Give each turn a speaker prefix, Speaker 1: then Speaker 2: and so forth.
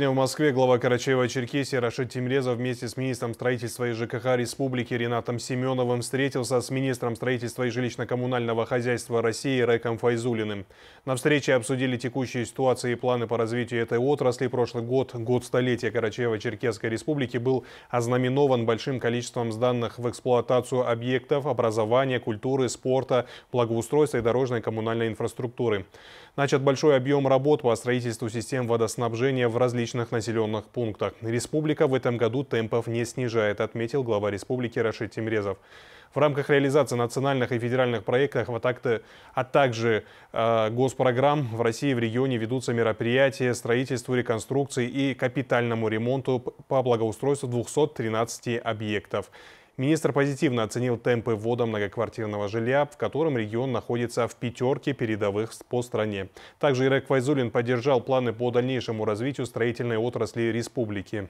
Speaker 1: В Москве глава Карачаева-Черкесии Рашид Тимрезов вместе с министром строительства и ЖКХ Республики Ренатом Семеновым встретился с министром строительства и жилищно-коммунального хозяйства России Реком Файзулиным. На встрече обсудили текущие ситуации и планы по развитию этой отрасли. Прошлый год, год столетия Карачаево-Черкесской Республики, был ознаменован большим количеством сданных в эксплуатацию объектов образования, культуры, спорта, благоустройства и дорожной коммунальной инфраструктуры. Начат большой объем работ по строительству систем водоснабжения в различных различных населенных пунктах. Республика в этом году темпов не снижает, отметил глава республики Рашид Тимрезов. В рамках реализации национальных и федеральных проектов, а, а также э, госпрограмм в России в регионе ведутся мероприятия строительству, реконструкции и капитальному ремонту по благоустройству 213 объектов. Министр позитивно оценил темпы ввода многоквартирного жилья, в котором регион находится в пятерке передовых по стране. Также Ирек Файзулин поддержал планы по дальнейшему развитию строительной отрасли республики.